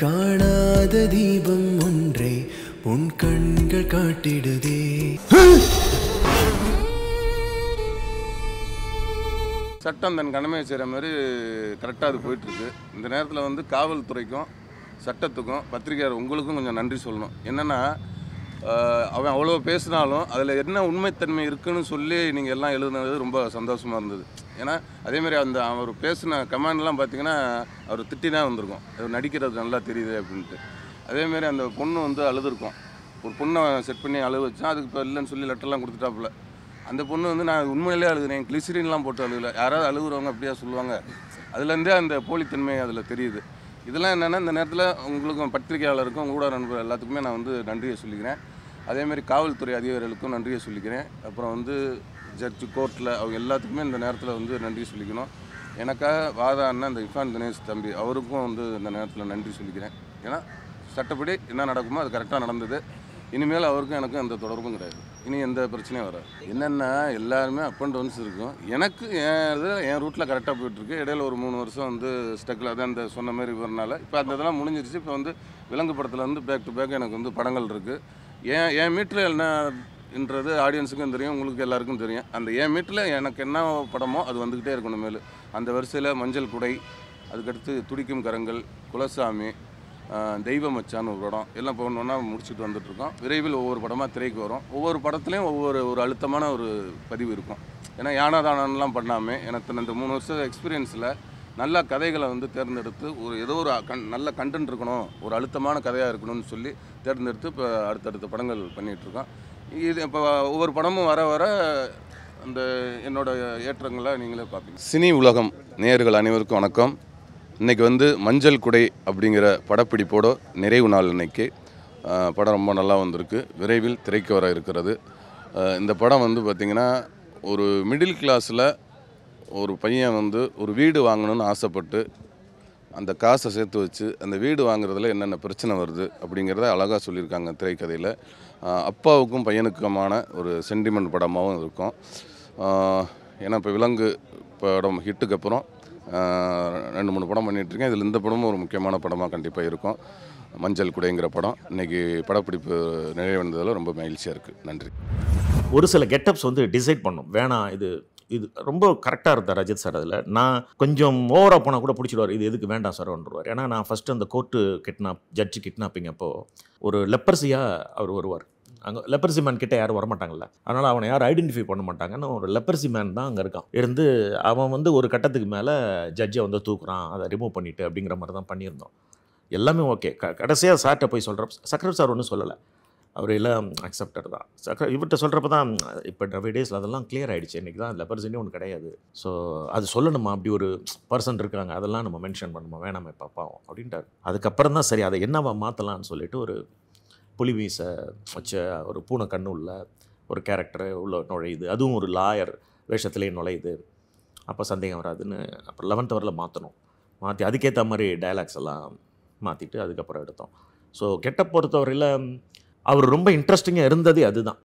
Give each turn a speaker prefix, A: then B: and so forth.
A: காணாத தீபம் ஒன்றே உன் கண்கள் காட்டிடுதே
B: சட்டம் தன் கடமை செய்கிற மாதிரி கரெக்டாக அது போயிட்டுருக்கு இந்த நேரத்தில் வந்து காவல்துறைக்கும் சட்டத்துக்கும் பத்திரிகையாளர் உங்களுக்கும் கொஞ்சம் நன்றி சொல்லணும் என்னென்னா அவன் அவ்வளோ பேசினாலும் அதில் என்ன உண்மைத்தன்மை இருக்குன்னு சொல்லி நீங்கள் எல்லாம் எழுதுனது ரொம்ப சந்தோஷமாக இருந்தது ஏன்னா அதேமாதிரி அந்த அவர் பேசின கமெண்ட்லாம் பார்த்தீங்கன்னா அவர் திட்டினா வந்திருக்கும் அவர் நடிக்கிறது நல்லா தெரியுது அப்படின்ட்டு அதேமாரி அந்த பொண்ணு வந்து அழுதுருக்கும் ஒரு பொண்ணை செட் பண்ணி அழுக வச்சா அதுக்கு இப்போ இல்லைன்னு சொல்லி லெட்டர்லாம் கொடுத்துட்டாப்புல அந்த பொண்ணு வந்து நான் உண்மையிலேயே அழுகுறேன் கிளிசிரின்லாம் போட்டு அழுகல யாராவது அழுகுறவங்க அப்படியா சொல்லுவாங்க அதுலேருந்தே அந்த போலித்தன்மை அதில் தெரியுது இதெல்லாம் என்னென்னா இந்த நேரத்தில் உங்களுக்கும் பத்திரிகையாளருக்கும் ஊடக நண்பர் எல்லாத்துக்குமே நான் வந்து நன்றியை சொல்லிக்கிறேன் அதேமாரி காவல்துறை அதிகாரிகளுக்கும் நன்றியை சொல்லிக்கிறேன் அப்புறம் வந்து ஜட்ஜு கோர்ட்டில் அவங்க எல்லாத்துக்குமே இந்த நேரத்தில் வந்து நன்றி சொல்லிக்கணும் எனக்காக வாதா அண்ணன் இந்த இஃபான் தினேஷ் தம்பி அவருக்கும் வந்து இந்த நேரத்தில் நன்றி சொல்லிக்கிறேன் ஏன்னா சட்டப்படி என்ன நடக்குமோ அது கரெக்டாக நடந்தது இனிமேல் அவருக்கும் எனக்கும் எந்த தொடர்பும் கிடையாது இனி எந்த பிரச்சனையும் வராது என்னென்னா எல்லாருமே அப் அண்ட் டவுன்ஸ் இருக்கும் எனக்கு என் இது என் ரூட்டில் கரெக்டாக போயிட்டுருக்கு இடையில ஒரு மூணு வருஷம் வந்து ஸ்டக்கில் அது அந்த சொன்ன மாதிரி வரனால இப்போ அந்த இதெல்லாம் முடிஞ்சிருச்சு இப்போ வந்து விலங்கு படத்தில் வந்து பேக் டு பேக் எனக்கு வந்து படங்கள் இருக்குது என் என் மீட்டரில் என்ன என்றது ஆடியன்ஸுக்கும் தெரியும் உங்களுக்கு எல்லாருக்கும் தெரியும் அந்த என் வீட்டில் எனக்கு என்ன படமோ அது வந்துக்கிட்டே இருக்கணும் மேலே அந்த வரிசையில் மஞ்சள் குடை அதுக்கடுத்து துடிக்கும் கரங்கள் குலசாமி தெய்வமச்சான் ஒரு படம் எல்லாம் போகணுன்னா முடிச்சுட்டு வந்துட்டுருக்கோம் விரைவில் ஒவ்வொரு படமாக திரைக்கு வரும் ஒவ்வொரு படத்துலையும் ஒவ்வொரு ஒரு அழுத்தமான ஒரு பதிவு இருக்கும் ஏன்னா யானா பண்ணாமல் எனக்கு இந்த மூணு வருஷம் எக்ஸ்பீரியன்ஸில் நல்ல கதைகளை வந்து தேர்ந்தெடுத்து ஒரு ஏதோ ஒரு கண் நல்ல கண்டென்ட் இருக்கணும் ஒரு அழுத்தமான கதையாக இருக்கணும்னு சொல்லி தேர்ந்தெடுத்து இப்போ அடுத்தடுத்த படங்கள் பண்ணிகிட்ருக்கோம் இது இப்போ ஒவ்வொரு படமும் வர வர அந்த என்னோட ஏற்றங்களை நீங்களே பார்ப்பீங்க சினி உலகம் நேயர்கள் அனைவருக்கும் வணக்கம் இன்றைக்கி வந்து மஞ்சள் குடை அப்படிங்கிற படப்பிடிப்போட நிறைவு நாள் இன்றைக்கி படம் ரொம்ப நல்லா வந்திருக்கு விரைவில் திரைக்கு வர இருக்கிறது இந்த படம் வந்து பார்த்திங்கன்னா ஒரு மிடில் கிளாஸில் ஒரு பையன் வந்து ஒரு வீடு வாங்கணும்னு ஆசைப்பட்டு அந்த காசை சேர்த்து வச்சு அந்த வீடு வாங்குறதுல என்னென்ன பிரச்சனை வருது அப்படிங்கிறத அழகாக சொல்லியிருக்காங்க திரைக்கதையில் அப்பாவுக்கும் பையனுக்குமான ஒரு சென்டிமெண்ட் படமாகவும் இருக்கும் ஏன்னா இப்போ விலங்கு படம் ஹிட்டுக்கு அப்புறம் ரெண்டு மூணு படம் பண்ணிகிட்ருக்கேன் இதில் இந்த படமும் ஒரு முக்கியமான படமாக கண்டிப்பாக இருக்கும் மஞ்சள் குடைங்கிற படம் இன்றைக்கி படப்பிடிப்பு நிறைவடைந்ததில் ரொம்ப மகிழ்ச்சியாக இருக்குது நன்றி ஒரு சில கெட்டப்ஸ் வந்து டிசைட் பண்ணும் வேணாம் இது இது ரொம்ப கரெக்டாக இருந்தார் ரஜித்
A: சார் அதில் நான் கொஞ்சம் ஓவராக போனால் கூட பிடிச்சிடுவார் இது எதுக்கு வேண்டாம் சார் சார்ன்றுவார் ஏன்னா நான் ஃபஸ்ட்டு அந்த கோர்ட்டு கிட்னாப் ஜட்ஜு கிட்னாப்பிங் அப்போது ஒரு லெப்பர்சியாக அவர் வருவார் அங்கே லெப்பர்சி மேன் கிட்டே யாரும் வரமாட்டாங்கல்ல அதனால் அவனை யாரும் ஐடென்டிஃபை பண்ண மாட்டாங்கன்னு ஒரு லெப்பர்சி மேன் தான் அங்கே இருக்கான் இருந்து அவன் வந்து ஒரு கட்டத்துக்கு மேலே ஜட்ஜை வந்து தூக்குறான் அதை ரிமூவ் பண்ணிவிட்டு அப்படிங்கிற மாதிரி தான் பண்ணியிருந்தோம் எல்லாமே ஓகே க கடைசியாக சார்கிட்ட போய் சொல்கிறோம் சக்கரவர்த்தி சார் ஒன்றும் சொல்லலை அவர் எல்லாம் அக்செப்டர் தான் இவர்கிட்ட சொல்கிறப்ப தான் இப்போ நவே டேஸில் அதெல்லாம் கிளியர் ஆகிடுச்சு இன்றைக்கி தான் பர்சனே ஒன்று கிடையாது ஸோ அது சொல்லணுமா அப்படி ஒரு பர்சன் இருக்காங்க அதெல்லாம் நம்ம மென்ஷன் பண்ணுமா வேணாமே பார்ப்போம் அப்படின்ட்டார் அதுக்கப்புறம் தான் சரி அதை என்னவா மாற்றலான்னு சொல்லிட்டு ஒரு புலி வீசை வச்ச ஒரு பூனை கண்ணு உள்ள ஒரு கேரக்டர் உள்ள நுழையுது அதுவும் ஒரு லாயர் வேஷத்துலேயே நுழையுது அப்போ சந்தேகம் வராதுன்னு அப்புறம் லெவன்த் அவரில் மாற்றணும் மாற்றி அதுக்கேற்ற மாதிரி டைலாக்ஸ் எல்லாம் மாற்றிட்டு அதுக்கப்புறம் எடுத்தோம் ஸோ கெட்ட பொறுத்தவரையில் அவர் ரொம்ப இன்ட்ரெஸ்டிங்காக இருந்ததே அதுதான்